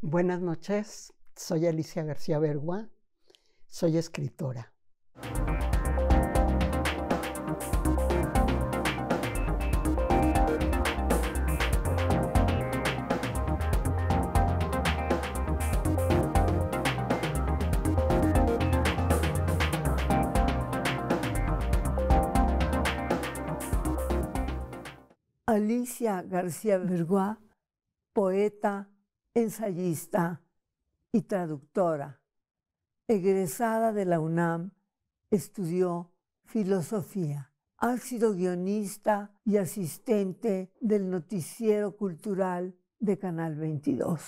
Buenas noches, soy Alicia García Bergua, soy escritora. Alicia García Bergua, poeta, ensayista y traductora. Egresada de la UNAM, estudió filosofía. Ha sido guionista y asistente del noticiero cultural de Canal 22.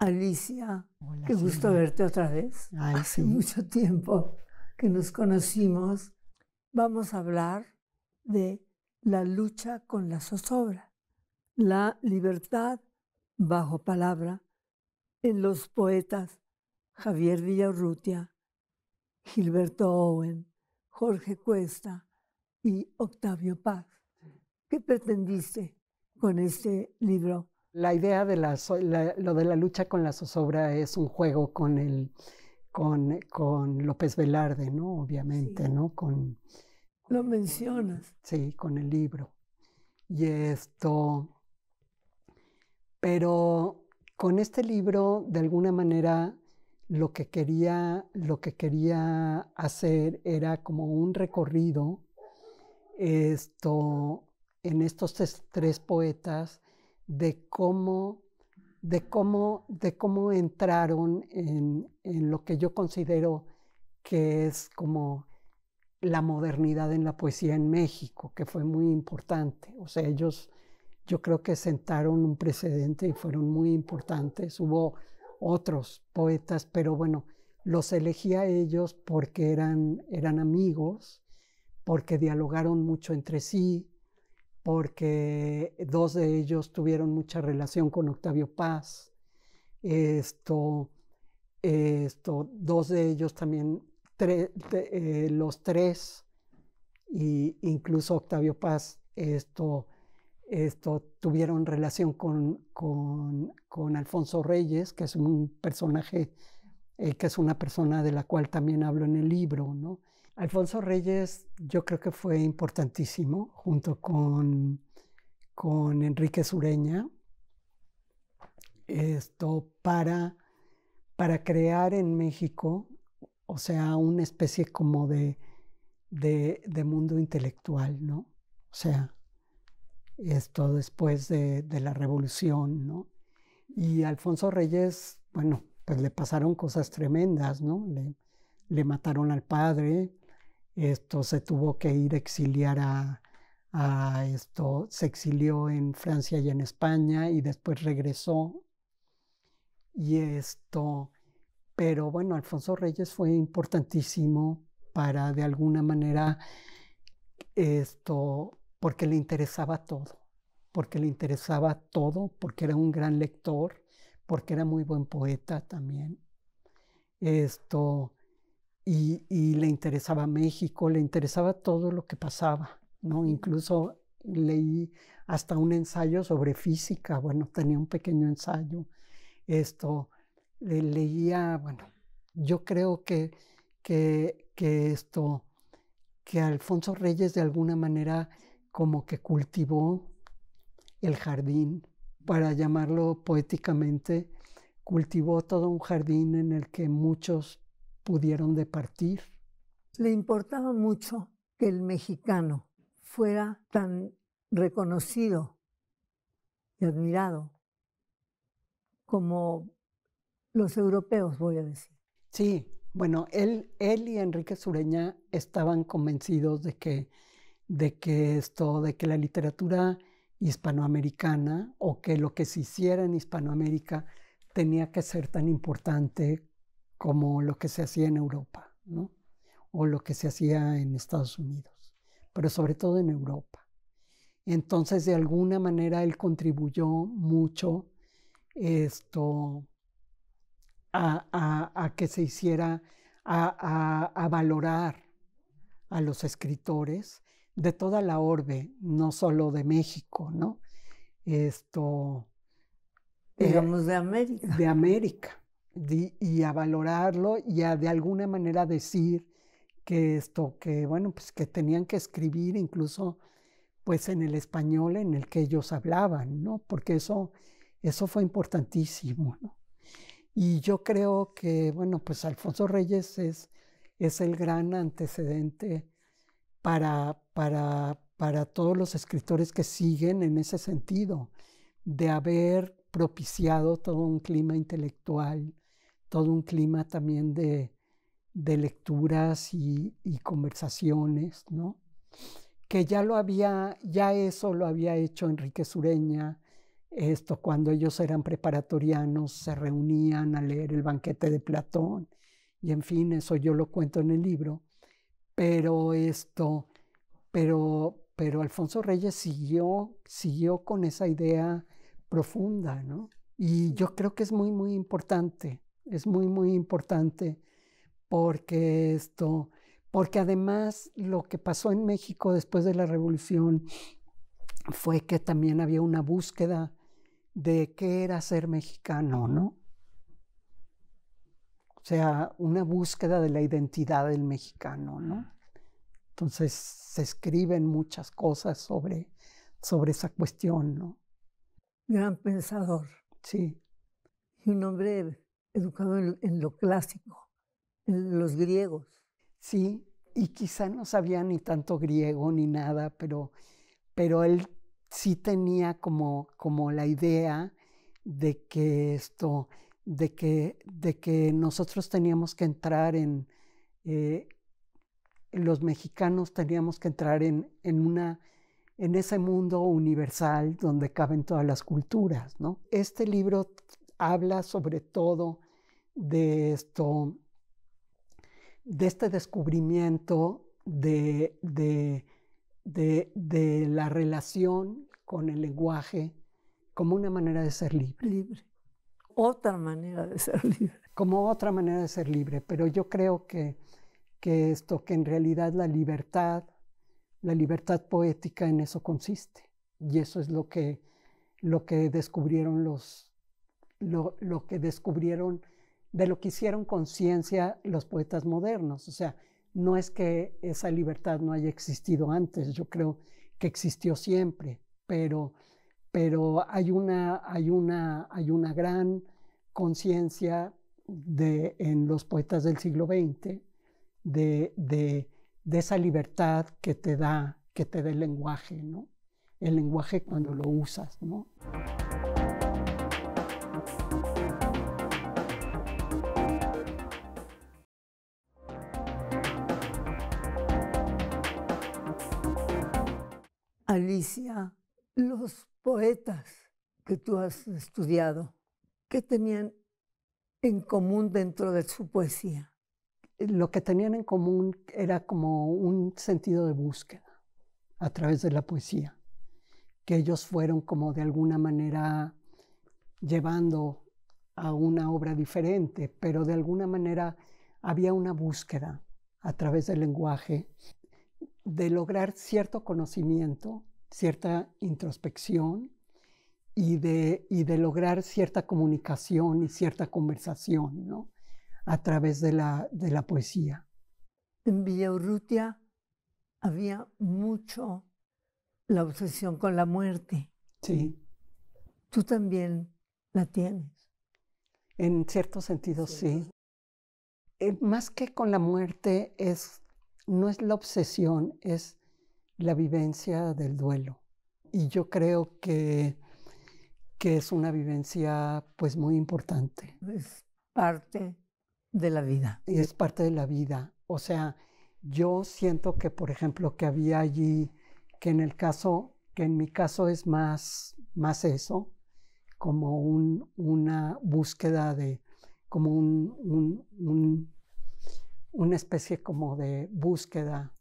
Alicia, qué gusto verte otra vez. Hace mucho tiempo que nos conocimos. Vamos a hablar de la lucha con la zozobra, la libertad bajo palabra en los poetas Javier Villarrutia, Gilberto Owen, Jorge Cuesta y Octavio Paz. ¿Qué pretendiste con este libro? La idea de la, lo de la lucha con la zozobra es un juego con, el, con, con López Velarde, ¿no? Obviamente, ¿no? Con, lo mencionas. Sí, con el libro. Y esto, pero con este libro, de alguna manera, lo que quería, hacer era como un recorrido en estos tres, poetas de cómo, entraron en, en lo que yo considero que es como la modernidad en la poesía en México, que fue muy importante. O sea, ellos yo creo que sentaron un precedente y fueron muy importantes. Hubo otros poetas, pero bueno, los elegí a ellos porque eran, eran amigos, porque dialogaron mucho entre sí, porque dos de ellos tuvieron mucha relación con Octavio Paz. Esto, esto, dos de ellos también, eh, los tres, e incluso Octavio Paz, esto, esto, tuvieron relación con, Alfonso Reyes, que es un personaje, eh, que es una persona de la cual también hablo en el libro. Alfonso Reyes yo creo que fue importantísimo, junto con, Enrique Sureña, esto para, crear en México, o sea, una especie como de, de mundo intelectual, ¿no? O sea, esto después de, la revolución, ¿no? Y Alfonso Reyes, bueno, pues le pasaron cosas tremendas, ¿no? Le, le mataron al padre, esto se tuvo que ir a exiliar a, a esto, se exilió en Francia y en España y después regresó. Y esto, pero bueno, Alfonso Reyes fue importantísimo para de alguna manera esto porque le interesaba todo, porque le interesaba todo, porque era un gran lector, porque era muy buen poeta también. Esto, y, le interesaba México, le interesaba todo lo que pasaba, ¿no? Incluso leí hasta un ensayo sobre física, bueno, tenía un pequeño ensayo, esto, le, leía, bueno, yo creo que, que, que, esto, que Alfonso Reyes de alguna manera como que cultivó el jardín, para llamarlo poéticamente, cultivó todo un jardín en el que muchos pudieron departir. Le importaba mucho que el mexicano fuera tan reconocido y admirado como los europeos, voy a decir. Sí, bueno, él, él y Enrique Sureña estaban convencidos de que de que esto, de que la literatura hispanoamericana o que lo que se hiciera en Hispanoamérica tenía que ser tan importante como lo que se hacía en Europa, ¿no? O lo que se hacía en Estados Unidos, pero sobre todo en Europa. Entonces, de alguna manera, él contribuyó mucho esto a, a, que se hiciera, a, a valorar a los escritores de toda la orbe, no solo de México, ¿no? Esto. Eh, Digamos de América. De América. y a valorarlo y a de alguna manera decir que esto, que bueno, pues que tenían que escribir incluso pues en el español en el que ellos hablaban, ¿no? Porque eso, eso fue importantísimo, ¿no? Y yo creo que, bueno, pues Alfonso Reyes es, es el gran antecedente para, para, para todos los escritores que siguen en ese sentido, de haber propiciado todo un clima intelectual, todo un clima también de, lecturas y, conversaciones, ¿no? Que ya lo había, ya eso lo había hecho Enrique Sureña, esto cuando ellos eran preparatorianos, se reunían a leer el banquete de Platón, y en fin, eso yo lo cuento en el libro, pero esto, pero, pero Alfonso Reyes siguió, siguió con esa idea profunda, ¿no? Y yo creo que es muy, muy importante, es muy, muy importante porque esto, porque además lo que pasó en México después de la revolución fue que también había una búsqueda de qué era ser mexicano, ¿no? O sea, una búsqueda de la identidad del mexicano, ¿no? Entonces se escriben muchas cosas sobre, sobre esa cuestión, ¿no? Gran pensador. Sí. Y un hombre educado en, lo clásico, en los griegos. Sí, y quizá no sabía ni tanto griego ni nada, pero, pero él sí tenía como, como la idea de que esto, de que, nosotros teníamos que entrar en, eh, los mexicanos teníamos que entrar en, en, una, en ese mundo universal donde caben todas las culturas. ¿no? Este libro habla sobre todo de esto, de este descubrimiento de, de, de, la relación con el lenguaje como una manera de ser libre otra manera de ser libre. Como otra manera de ser libre, pero yo creo que, que esto, que en realidad la libertad, la libertad poética en eso consiste. Y eso es lo que, lo que descubrieron los, lo, lo que descubrieron, de lo que hicieron conciencia los poetas modernos. O sea, no es que esa libertad no haya existido antes, yo creo que existió siempre, pero pero hay una, gran conciencia en los poetas del siglo XX de, esa libertad que te da, que te da el lenguaje, ¿no? El lenguaje cuando lo usas, Alicia los poetas que tú has estudiado, ¿qué tenían en común dentro de su poesía? Lo que tenían en común era como un sentido de búsqueda a través de la poesía, que ellos fueron como de alguna manera llevando a una obra diferente, pero de alguna manera había una búsqueda a través del lenguaje de lograr cierto conocimiento cierta introspección y de, y de lograr cierta comunicación y cierta conversación ¿no? a través de la, de la poesía. En Villaurrutia había mucho la obsesión con la muerte. Sí. Tú también la tienes. En cierto sentido, sí. Eh, más que con la muerte, es, no es la obsesión, es la vivencia del duelo. Y yo creo que, que es una vivencia pues muy importante. Es parte de la vida. Y es parte de la vida. O sea, yo siento que, por ejemplo, que había allí, que en el caso, que en mi caso es más, más eso, como un, una búsqueda de, como un, una especie como de búsqueda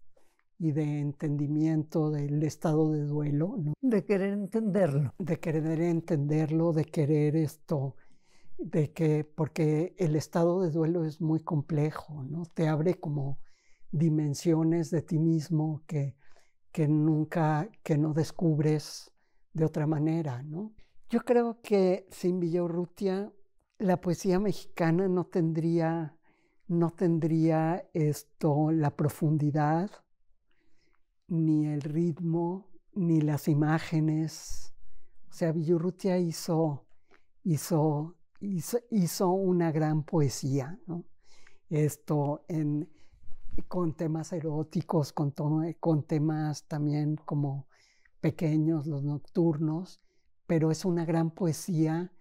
y de entendimiento del estado de duelo. De querer entenderlo. De querer entenderlo, de querer esto, de que, porque el estado de duelo es muy complejo, ¿no? Te abre como dimensiones de ti mismo que, que nunca, que no descubres de otra manera, ¿no? Yo creo que sin Villaurrutia la poesía mexicana no tendría, no tendría esto, la profundidad, ni el ritmo, ni las imágenes. O sea, Villurrutia hizo, hizo, hizo, una gran poesía, ¿no? Esto en, con temas eróticos, con, con temas también como pequeños, los nocturnos, pero es una gran poesía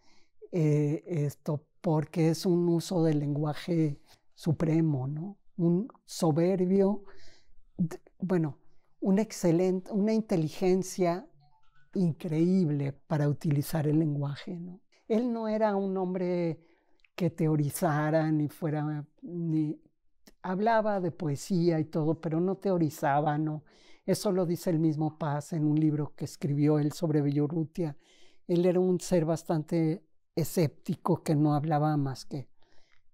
eh, esto porque es un uso del lenguaje supremo, ¿no? Un soberbio, bueno, una excelente, una inteligencia increíble para utilizar el lenguaje. ¿no? Él no era un hombre que teorizara ni fuera, ni hablaba de poesía y todo, pero no teorizaba, no. Eso lo dice el mismo Paz en un libro que escribió él sobre Villorrutia. Él era un ser bastante escéptico que no hablaba más que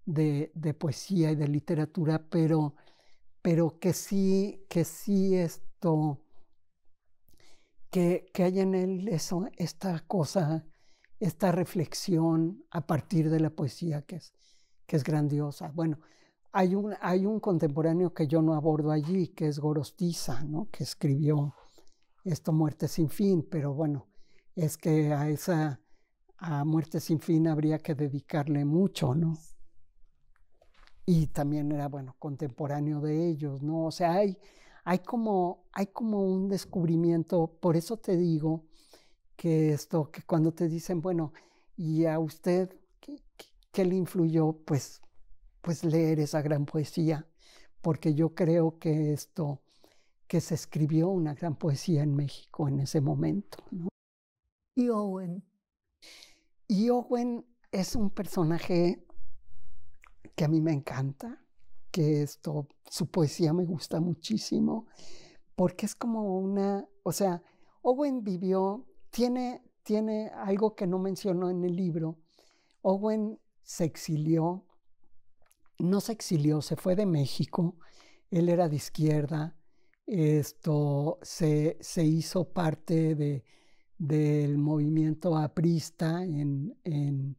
de, poesía y de literatura, pero, pero que sí, que sí es, que, que en él esta cosa, esta reflexión a partir de la poesía que es, que es grandiosa. Bueno, hay un, hay un contemporáneo que yo no abordo allí, que es Gorostiza, ¿no? que escribió esto Muerte sin fin, pero bueno, es que a esa a Muerte sin fin habría que dedicarle mucho, ¿no? Y también era, bueno, contemporáneo de ellos, ¿no? O sea, hay, hay como, hay como un descubrimiento, por eso te digo que esto, que cuando te dicen, bueno, ¿y a usted qué, le influyó? Pues, pues leer esa gran poesía, porque yo creo que esto, que se escribió una gran poesía en México en ese momento. Y Owen. Y Owen es un personaje que a mí me encanta que esto, su poesía me gusta muchísimo, porque es como una, o sea, Owen vivió, tiene, tiene algo que no mencionó en el libro, Owen se exilió, no se exilió, se fue de México, él era de izquierda, esto se, hizo parte de, del movimiento aprista en, en,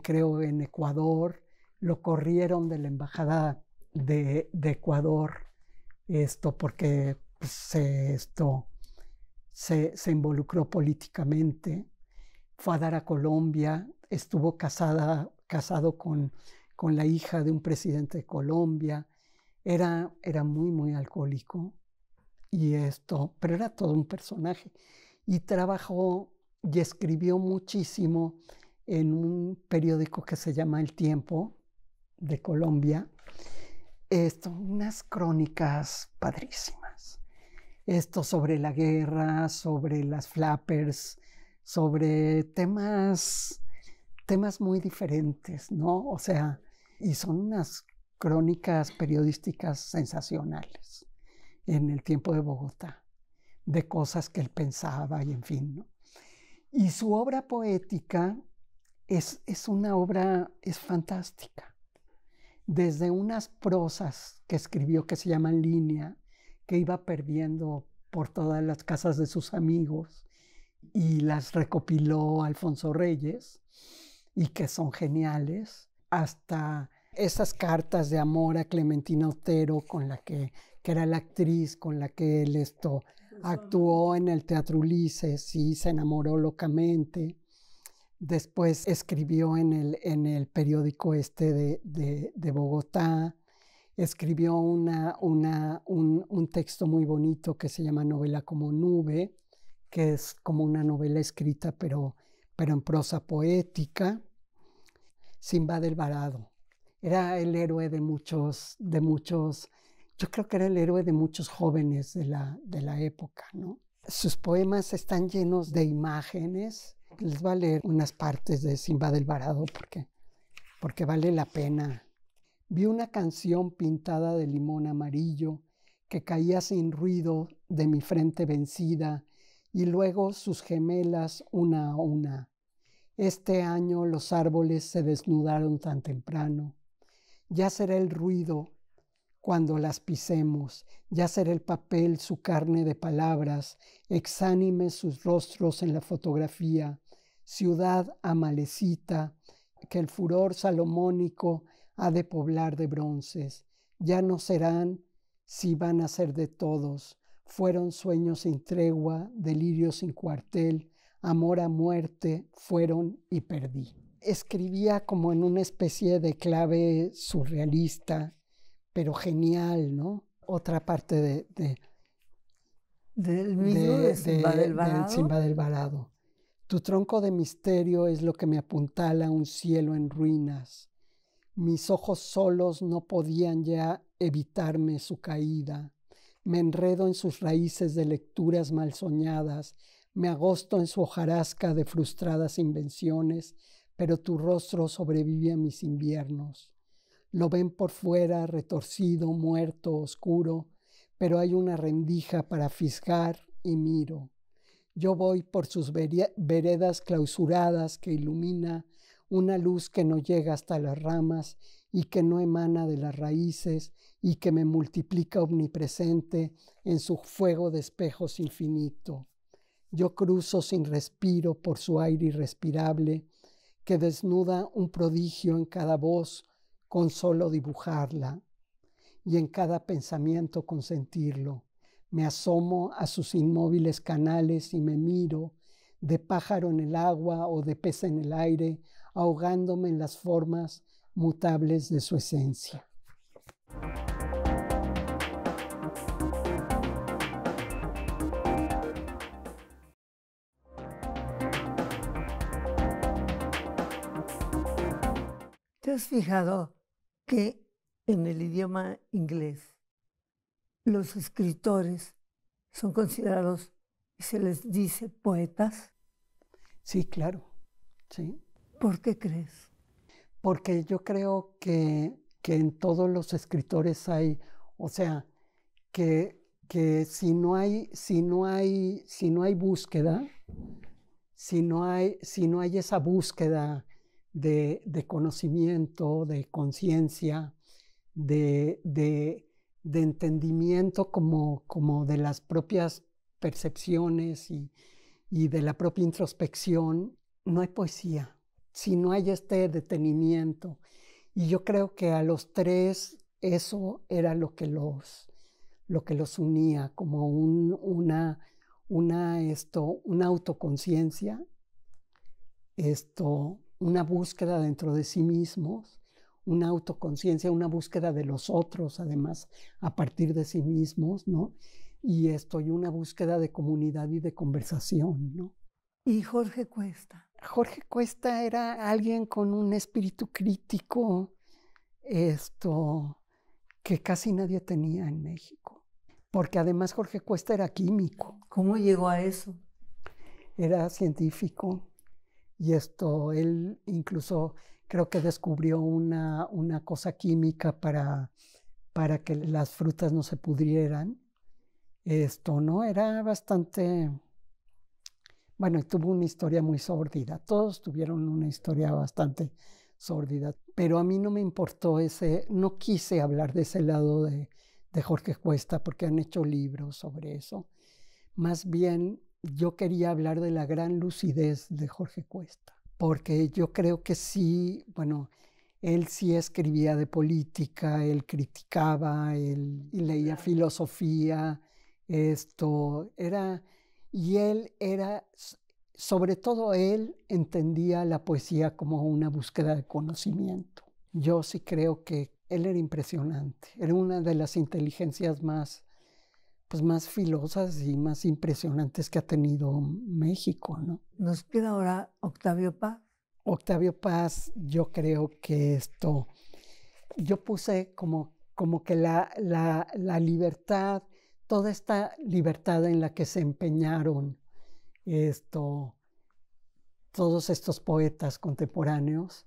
creo, en Ecuador, lo corrieron de la Embajada de, Ecuador, esto porque pues, se, esto, se, involucró políticamente, fue a dar a Colombia, estuvo casada, casado con, la hija de un presidente de Colombia, era, era muy, muy alcohólico y esto, pero era todo un personaje. Y trabajó y escribió muchísimo en un periódico que se llama El Tiempo, de Colombia, esto, unas crónicas padrísimas. Esto sobre la guerra, sobre las flappers, sobre temas, temas muy diferentes, ¿no? O sea, y son unas crónicas periodísticas sensacionales en el tiempo de Bogotá, de cosas que él pensaba y en fin, ¿no? Y su obra poética es, es una obra, es fantástica desde unas prosas que escribió que se llaman Línea, que iba perdiendo por todas las casas de sus amigos y las recopiló Alfonso Reyes y que son geniales, hasta esas cartas de amor a Clementina Otero con la que, era la actriz con la que él esto pues, actuó en el Teatro Ulises y se enamoró locamente Después escribió en el, periódico este de, Bogotá, escribió un, texto muy bonito que se llama Novela como Nube, que es como una novela escrita pero, en prosa poética. Simba del Varado. Era el héroe de muchos, de muchos, yo creo que era el héroe de muchos jóvenes de la, de la época, ¿no? Sus poemas están llenos de imágenes, les va a leer unas partes de Simba del Varado porque, porque vale la pena. Vi una canción pintada de limón amarillo que caía sin ruido de mi frente vencida y luego sus gemelas una a una. Este año los árboles se desnudaron tan temprano. Ya será el ruido cuando las pisemos. Ya será el papel su carne de palabras, exánime sus rostros en la fotografía. Ciudad amalecita, que el furor salomónico ha de poblar de bronces. Ya no serán si van a ser de todos. Fueron sueños sin tregua, delirio sin cuartel, amor a muerte, fueron y perdí. Escribía como en una especie de clave surrealista, pero genial, ¿no? Otra parte de, del mismo de, del Varado. Tu tronco de misterio es lo que me apuntala un cielo en ruinas. Mis ojos solos no podían ya evitarme su caída. Me enredo en sus raíces de lecturas mal soñadas, me agosto en su hojarasca de frustradas invenciones, pero tu rostro sobrevive a mis inviernos. Lo ven por fuera retorcido, muerto, oscuro, pero hay una rendija para fisgar y miro. Yo voy por sus veredas clausuradas que ilumina una luz que no llega hasta las ramas y que no emana de las raíces y que me multiplica omnipresente en su fuego de espejos infinito. Yo cruzo sin respiro por su aire irrespirable que desnuda un prodigio en cada voz con solo dibujarla y en cada pensamiento consentirlo. Me asomo a sus inmóviles canales y me miro, de pájaro en el agua o de pez en el aire, ahogándome en las formas mutables de su esencia. ¿Te has fijado que en el idioma inglés los escritores son considerados y se les dice poetas? Sí, claro. Sí. ¿Por qué crees? Porque yo creo que, en todos los escritores hay, o sea, que, que si no hay, si no hay, si no hay búsqueda, si no hay, si no hay esa búsqueda de, conocimiento, de conciencia, de, de, de, entendimiento como, como de las propias percepciones y, y de la propia introspección, no hay poesía, si no hay este detenimiento. Y yo creo que a los tres eso era lo que los, lo que los unía, como una, una, esto, una autoconciencia, esto, una búsqueda dentro de sí mismos, una autoconciencia, una búsqueda de los otros, además, a partir de sí mismos, ¿no? Y esto, y una búsqueda de comunidad y de conversación, ¿no? ¿Y Jorge Cuesta? Jorge Cuesta era alguien con un espíritu crítico, esto, que casi nadie tenía en México. Porque además Jorge Cuesta era químico. ¿Cómo llegó a eso? Era científico y esto, él incluso creo que descubrió una, una cosa química para, para que las frutas no se pudrieran. Esto, ¿no? Era bastante... Bueno, tuvo una historia muy sórdida. Todos tuvieron una historia bastante sórdida. Pero a mí no me importó ese... No quise hablar de ese lado de, de Jorge Cuesta porque han hecho libros sobre eso. Más bien yo quería hablar de la gran lucidez de Jorge Cuesta, porque yo creo que sí, bueno, él sí escribía de política, él criticaba, él leía filosofía, esto era, y él era, sobre todo él entendía la poesía como una búsqueda de conocimiento. Yo sí creo que él era impresionante, era una de las inteligencias más pues, más filosas y más impresionantes que ha tenido México. ¿no? Nos queda ahora Octavio Paz. Octavio Paz, yo creo que esto, yo puse como, como que la, la, la libertad, toda esta libertad en la que se empeñaron esto, todos estos poetas contemporáneos,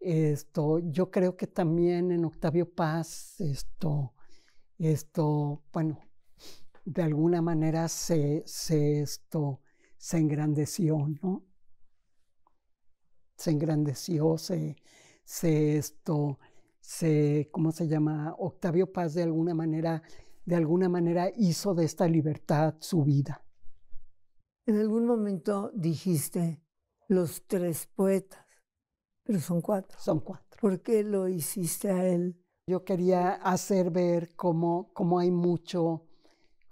esto, yo creo que también en Octavio Paz, esto, esto, bueno, de alguna manera se, se, esto, se engrandeció, ¿no? Se engrandeció, se, se esto, se, ¿cómo se llama? Octavio Paz de alguna manera, de alguna manera hizo de esta libertad su vida. En algún momento dijiste los tres poetas, pero son cuatro. Son cuatro. ¿Por qué lo hiciste a él? Yo quería hacer ver cómo, cómo hay mucho,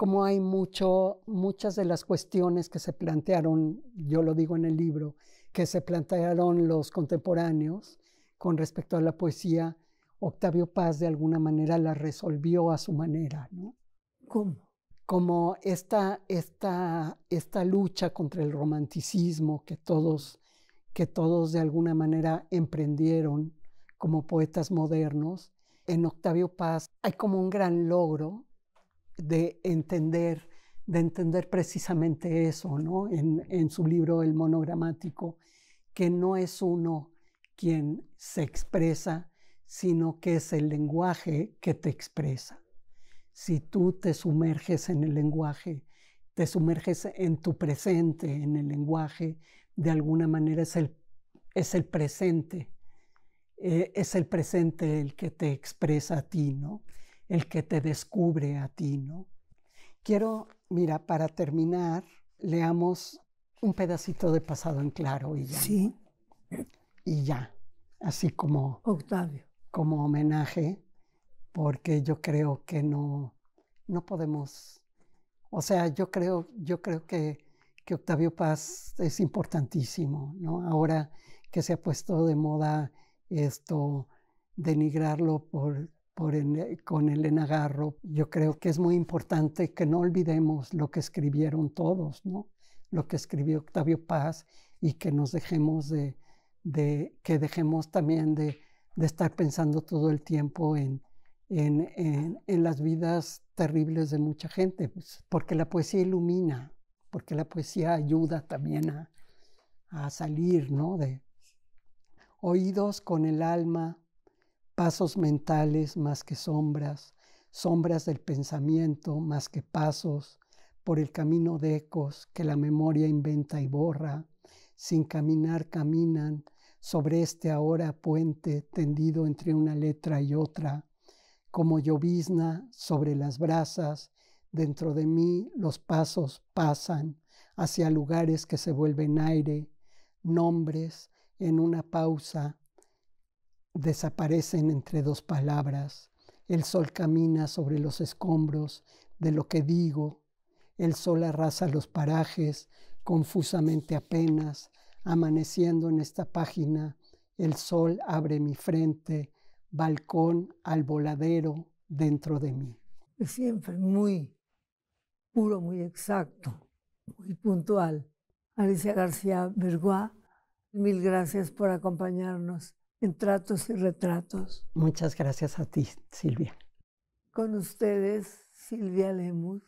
como hay mucho, muchas de las cuestiones que se plantearon, yo lo digo en el libro, que se plantearon los contemporáneos con respecto a la poesía, Octavio Paz de alguna manera la resolvió a su manera, ¿Cómo? Como esta, esta, lucha contra el romanticismo que todos, que todos de alguna manera emprendieron como poetas modernos, en Octavio Paz hay como un gran logro de entender, de entender precisamente eso, ¿no? En, su libro El monogramático, que no es uno quien se expresa, sino que es el lenguaje que te expresa. Si tú te sumerges en el lenguaje, te sumerges en tu presente, en el lenguaje, de alguna manera es el, presente, eh, es el presente el que te expresa a ti, ¿no? el que te descubre a ti, ¿no? Quiero, mira, para terminar, leamos un pedacito de pasado en claro y ya. Sí. Y ya, así como Octavio. Como homenaje, porque yo creo que no no podemos o sea, yo creo yo creo que que Octavio Paz es importantísimo, ¿no? Ahora que se ha puesto de moda esto denigrarlo por con Elena Garro. Yo creo que es muy importante que no olvidemos lo que escribieron todos, ¿no? lo que escribió Octavio Paz y que nos dejemos de, que dejemos también de, estar pensando todo el tiempo en, las vidas terribles de mucha gente, pues, porque la poesía ilumina, porque la poesía ayuda también a, salir, ¿no? De oídos con el alma, pasos mentales más que sombras, sombras del pensamiento más que pasos, por el camino de ecos que la memoria inventa y borra, sin caminar caminan sobre este ahora puente tendido entre una letra y otra, como llovizna sobre las brasas, dentro de mí los pasos pasan hacia lugares que se vuelven aire, nombres en una pausa desaparecen entre dos palabras. El sol camina sobre los escombros de lo que digo. El sol arrasa los parajes, confusamente apenas, amaneciendo en esta página. El sol abre mi frente, balcón al voladero dentro de mí. siempre muy puro, muy exacto, muy puntual. Alicia García Bergua, mil gracias por acompañarnos en tratos y retratos. Muchas gracias a ti, Silvia. Con ustedes, Silvia Lemus.